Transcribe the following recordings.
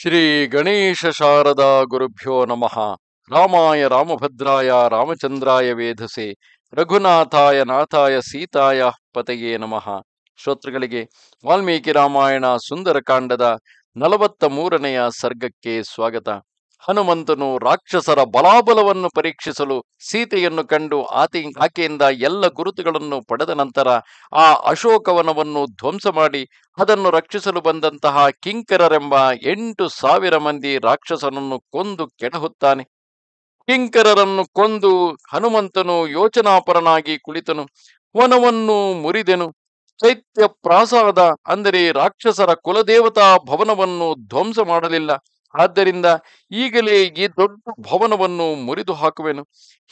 ಶ್ರೀ ಗಣೇಶ ಶಾರದಾ ಗುರುಭ್ಯೋ ನಮಃ ರಾಮಾಯ ರಾಮಭದ್ರಾಯ ರಾಮಚಂದ್ರಾಯ ವೇಧಸೆ ರಘುನಾಥಾಯ ನಾಥಾಯ ಸೀತಾಯ ಪತೆಯೇ ನಮಃ ಶ್ರೋತೃಗಳಿಗೆ ವಾಲ್ಮೀಕಿ ರಾಮಾಯಣ ಸುಂದರಕಾಂಡದ ನಲವತ್ತ ಮೂರನೆಯ ಸರ್ಗಕ್ಕೆ ಸ್ವಾಗತ ಹನುಮಂತನು ರಾಕ್ಷಸರ ಬಲಾಬಲವನ್ನು ಪರೀಕ್ಷಿಸಲು ಸೀತೆಯನ್ನು ಕಂಡು ಆತಿ ಆಕೆಯಿಂದ ಎಲ್ಲ ಗುರುತುಗಳನ್ನು ಪಡೆದ ನಂತರ ಆ ಅಶೋಕವನವನ್ನು ಧ್ವಂಸ ಮಾಡಿ ಅದನ್ನು ರಕ್ಷಿಸಲು ಬಂದಂತಹ ಕಿಂಕರರೆಂಬ ಎಂಟು ಸಾವಿರ ಮಂದಿ ರಾಕ್ಷಸನನ್ನು ಕೊಂದು ಕೆಡಹುತ್ತಾನೆ ಕಿಂಕರರನ್ನು ಕೊಂದು ಹನುಮಂತನು ಯೋಚನಾಪರನಾಗಿ ಕುಳಿತನು ವನವನ್ನು ಮುರಿದೆನು ಚೈತ್ಯ ಪ್ರಾಸಾದ ಅಂದರೆ ರಾಕ್ಷಸರ ಕುಲದೇವತಾ ಭವನವನ್ನು ಧ್ವಂಸ ಮಾಡಲಿಲ್ಲ ಆದ್ದರಿಂದ ಈಗಲೇ ಈ ದೊಡ್ಡ ಭವನವನ್ನು ಮುರಿದು ಹಾಕುವೆನು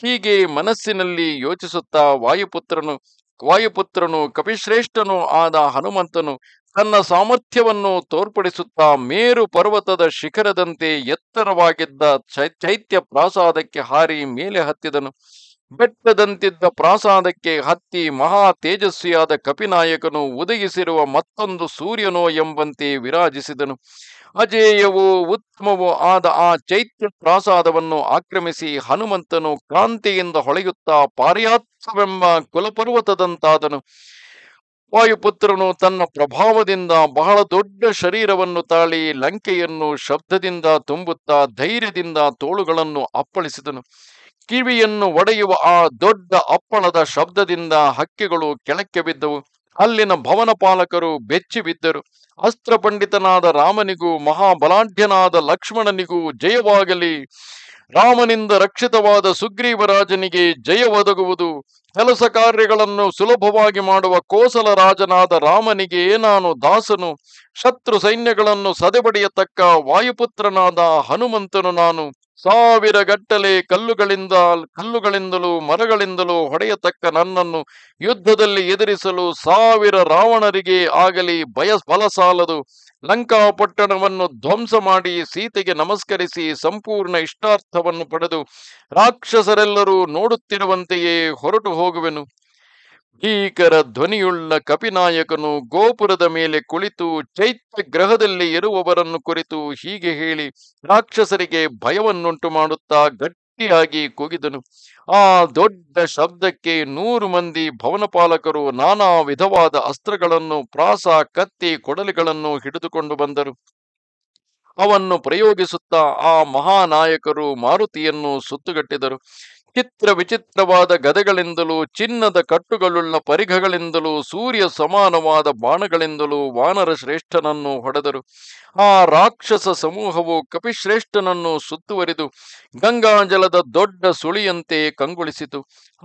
ಹೀಗೆ ಮನಸ್ಸಿನಲ್ಲಿ ಯೋಚಿಸುತ್ತಾ ವಾಯುಪುತ್ರನು ವಾಯುಪುತ್ರನು ಕಪಿಶ್ರೇಷ್ಠನು ಆದ ಹನುಮಂತನು ತನ್ನ ಸಾಮರ್ಥ್ಯವನ್ನು ತೋರ್ಪಡಿಸುತ್ತಾ ಮೇರು ಪರ್ವತದ ಶಿಖರದಂತೆ ಎತ್ತರವಾಗಿದ್ದ ಚೈತ್ಯ ಪ್ರಾಸಾದಕ್ಕೆ ಹಾರಿ ಮೇಲೆ ಹತ್ತಿದನು ಬೆಟ್ಟದಂತಿದ್ದ ಪ್ರಾಸಾದಕ್ಕೆ ಹತ್ತಿ ಮಹಾ ತೇಜಸ್ವಿಯಾದ ಕಪಿನಾಯಕನು ಒದಗಿಸಿರುವ ಮತ್ತೊಂದು ಸೂರ್ಯನೋ ಎಂಬಂತೆ ವಿರಾಜಿಸಿದನು ಅಜೇಯವೋ ಉತ್ತಮವೋ ಆದ ಆ ಚೈತ್ಯ ಪ್ರಾಸಾದವನ್ನು ಆಕ್ರಮಿಸಿ ಹನುಮಂತನು ಕ್ರಾಂತಿಯಿಂದ ಹೊಳೆಯುತ್ತಾ ಪಾರ್ಯಾತ್ಸವೆಂಬ ಕುಲಪರ್ವತದಂತಾದನು ವಾಯುಪುತ್ರನು ತನ್ನ ಪ್ರಭಾವದಿಂದ ಬಹಳ ದೊಡ್ಡ ಶರೀರವನ್ನು ತಾಳಿ ಲಂಕೆಯನ್ನು ಶಬ್ದದಿಂದ ತುಂಬುತ್ತಾ ಧೈರ್ಯದಿಂದ ತೋಳುಗಳನ್ನು ಅಪ್ಪಳಿಸಿದನು ಕಿವಿಯನ್ನು ಒಡೆಯುವ ಆ ದೊಡ್ಡ ಅಪ್ಪಳದ ಶಬ್ದದಿಂದ ಹಕ್ಕಿಗಳು ಕೆಳಕ್ಕೆ ಬಿದ್ದವು ಅಲ್ಲಿನ ಭವನ ಪಾಲಕರು ಬೆಚ್ಚಿ ಬಿದ್ದರು ಅಸ್ತ್ರ ಪಂಡಿತನಾದ ರಾಮನಿಗೂ ಮಹಾಬಲಾಢ್ಯನಾದ ಲಕ್ಷ್ಮಣನಿಗೂ ಜಯವಾಗಲಿ ರಾಮನಿಂದ ರಕ್ಷಿತವಾದ ಸುಗ್ರೀವರಾಜನಿಗೆ ಜಯ ಒದಗುವುದು ಕೆಲಸ ಕಾರ್ಯಗಳನ್ನು ಸುಲಭವಾಗಿ ಮಾಡುವ ಕೋಸಲ ರಾಜನಾದ ರಾಮನಿಗೆ ನಾನು ದಾಸನು ಶತ್ರು ಸೈನ್ಯಗಳನ್ನು ಸದೆಬಡಿಯತಕ್ಕ ವಾಯುಪುತ್ರನಾದ ಹನುಮಂತನು ನಾನು ಸಾವಿರ ಗಟ್ಟಲೆ ಕಲ್ಲುಗಳಿಂದ ಕಲ್ಲುಗಳಿಂದಲೂ ಮರಗಳಿಂದಲೂ ಹೊಡೆಯತಕ್ಕ ನನ್ನನ್ನು ಯುದ್ಧದಲ್ಲಿ ಎದುರಿಸಲು ಸಾವಿರ ರಾವಣರಿಗೆ ಆಗಲಿ ಭಯ ಫಲ ಸಾಲದು ಪಟ್ಟಣವನ್ನು ಧ್ವಂಸ ಮಾಡಿ ಸೀತೆಗೆ ನಮಸ್ಕರಿಸಿ ಸಂಪೂರ್ಣ ಇಷ್ಟಾರ್ಥವನ್ನು ಪಡೆದು ರಾಕ್ಷಸರೆಲ್ಲರೂ ನೋಡುತ್ತಿರುವಂತೆಯೇ ಹೊರಟು ಹೋಗುವೆನು ಭೀಕರ ಧ್ವನಿಯುಳ್ಳ ಕಪಿನಾಯಕನು ಗೋಪುರದ ಮೇಲೆ ಕುಳಿತು ಚೈತ್ಯ ಗ್ರಹದಲ್ಲಿ ಇರುವವರನ್ನು ಕುರಿತು ಹೀಗೆ ಹೇಳಿ ರಾಕ್ಷಸರಿಗೆ ಭಯವನ್ನುಂಟು ಮಾಡುತ್ತಾ ಗಟ್ಟಿಯಾಗಿ ಕೂಗಿದನು ಆ ದೊಡ್ಡ ಶಬ್ದಕ್ಕೆ ನೂರು ಮಂದಿ ಭವನಪಾಲಕರು ನಾನಾ ವಿಧವಾದ ಅಸ್ತ್ರಗಳನ್ನು ಪ್ರಾಸ ಕತ್ತಿ ಕೊಡಲಿಗಳನ್ನು ಹಿಡಿದುಕೊಂಡು ಬಂದರು ಅವನ್ನು ಪ್ರಯೋಗಿಸುತ್ತಾ ಆ ಮಹಾನಾಯಕರು ಮಾರುತಿಯನ್ನು ಸುತ್ತುಗಟ್ಟಿದರು ಚಿತ್ರ ವಿಚಿತ್ರವಾದ ಗದೆಗಳಿಂದಲೂ ಚಿನ್ನದ ಕಟ್ಟುಗಳುಳ್ಳ ಪರಿಘಗಳಿಂದಲೂ ಸೂರ್ಯ ಸಮಾನವಾದ ಬಾಣಗಳಿಂದಲೂ ವಾನರ ಶ್ರೇಷ್ಠನನ್ನು ಹೊಡೆದರು ಆ ರಾಕ್ಷಸ ಸಮೂಹವು ಕಪಿಶ್ರೇಷ್ಠನನ್ನು ಸುತ್ತುವರಿದು ಗಂಗಾಜಲದ ದೊಡ್ಡ ಸುಳಿಯಂತೆ ಕಂಗೊಳಿಸಿತು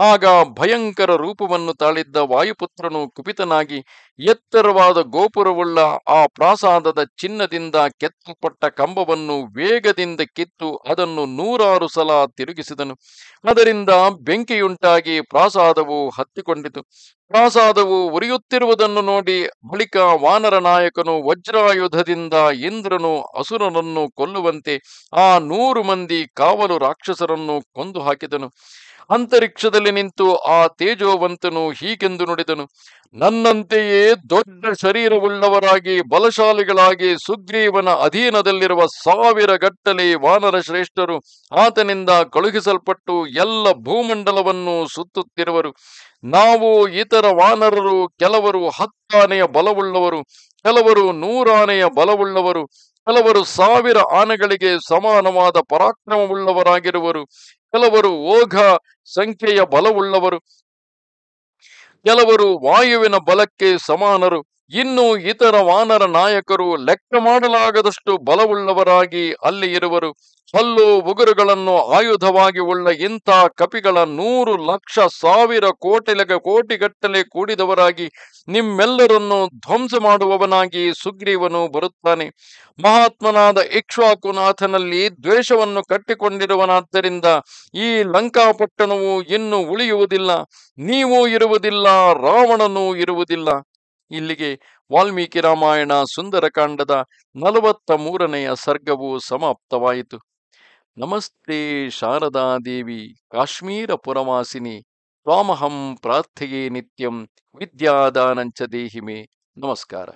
ಆಗ ಭಯಂಕರ ರೂಪವನ್ನು ತಾಳಿದ್ದ ವಾಯುಪುತ್ರನು ಕುಪಿತನಾಗಿ ಎತ್ತರವಾದ ಗೋಪುರವುಳ್ಳ ಆ ಪ್ರಾಸಾದದ ಚಿನ್ನದಿಂದ ಕೆತ್ತಲ್ಪಟ್ಟ ಕಂಬವನ್ನು ವೇಗದಿಂದ ಕಿತ್ತು ಅದನ್ನು ನೂರಾರು ಸಲ ತಿರುಗಿಸಿದನು ಆದ್ದರಿಂದ ಬೆಂಕಿಯುಂಟಾಗಿ ಪ್ರಾಸಾದವು ಹತ್ತಿಕೊಂಡಿತು ಪ್ರಾಸಾದವು ಉರಿಯುತ್ತಿರುವುದನ್ನು ನೋಡಿ ಬಳಿಕ ವಾನರ ನಾಯಕನು ವಜ್ರಾಯುಧದಿಂದ ಇಂದ್ರನು ಅಸುರನನ್ನು ಕೊಲ್ಲುವಂತೆ ಆ ನೂರು ಮಂದಿ ಕಾವಲು ರಾಕ್ಷಸರನ್ನು ಕೊಂದು ಹಾಕಿದನು ಅಂತರಿಕ್ಷದಲ್ಲಿ ನಿಂತು ಆ ತೇಜೋವಂತನು ಹೀಗೆಂದು ನುಡಿದನು ನನ್ನಂತೆಯೇ ದೊಡ್ಡ ಶರೀರವುಳ್ಳವರಾಗಿ ಬಲಶಾಲಿಗಳಾಗಿ ಸುಗ್ರೀವನ ಅಧೀನದಲ್ಲಿರುವ ಸಾವಿರ ಗಟ್ಟಲೆ ವಾನರ ಶ್ರೇಷ್ಠರು ಆತನಿಂದ ಕಳುಹಿಸಲ್ಪಟ್ಟು ಎಲ್ಲ ಭೂಮಂಡಲವನ್ನು ಸುತ್ತುತ್ತಿರುವರು ನಾವು ಇತರ ವಾನರರು ಕೆಲವರು ಹತ್ತಾನೆಯ ಬಲವುಳ್ಳವರು ಕೆಲವರು ನೂರಾನೆಯ ಬಲವುಳ್ಳವರು ಕೆಲವರು ಸಾವಿರ ಆನೆಗಳಿಗೆ ಸಮಾನವಾದ ಪರಾಕ್ರಮವುಳ್ಳವರಾಗಿರುವರು ಕೆಲವರು ಓಘ ಸಂಖ್ಯೆಯ ಬಲವುಳ್ಳವರು ಕೆಲವರು ವಾಯುವಿನ ಬಲಕ್ಕೆ ಸಮಾನರು ಇನ್ನು ಇತರ ವಾನರ ನಾಯಕರು ಲೆಕ್ಕ ಮಾಡಲಾಗದಷ್ಟು ಬಲವುಳ್ಳವರಾಗಿ ಅಲ್ಲಿ ಇರುವರು ಹಲ್ಲು ಉಗುರುಗಳನ್ನು ಆಯುಧವಾಗಿ ಉಳ್ಳ ಇಂಥ ಕಪಿಗಳ ನೂರು ಲಕ್ಷ ಸಾವಿರ ಲಗ ಕೋಟಿಗಟ್ಟಲೆ ಕೂಡಿದವರಾಗಿ ನಿಮ್ಮೆಲ್ಲರನ್ನು ಧ್ವಂಸ ಮಾಡುವವನಾಗಿ ಸುಗ್ರೀವನು ಬರುತ್ತಾನೆ ಮಹಾತ್ಮನಾದ ಇಕ್ಷ್ವಾಕುನಾಥನಲ್ಲಿ ದ್ವೇಷವನ್ನು ಕಟ್ಟಿಕೊಂಡಿರುವನಾದ್ದರಿಂದ ಈ ಲಂಕಾಪಟ್ಟಣವು ಇನ್ನು ಉಳಿಯುವುದಿಲ್ಲ ನೀವು ಇರುವುದಿಲ್ಲ ರಾವಣನೂ ಇರುವುದಿಲ್ಲ ಇಲ್ಲಿಗೆ ವಾಲ್ಮೀಕಿ ರಾಮಾಯಣ ಸುಂದರಕಾಂಡದ ನಲವತ್ತ ಮೂರನೆಯ ಸರ್ಗವು ಸಮಾಪ್ತವಾಯಿತು ನಮಸ್ತೆ ಶಾರದಾದೇವಿ ಕಾಶ್ಮೀರ ಪುರವಾಸಿನಿ ತ್ವಾಮಹಂ ಪ್ರಾರ್ಥೆಯೇ ನಿತ್ಯಂ ವಿದ್ಯಾದಾನಂಚ ದೇಹಿಮೆ ನಮಸ್ಕಾರ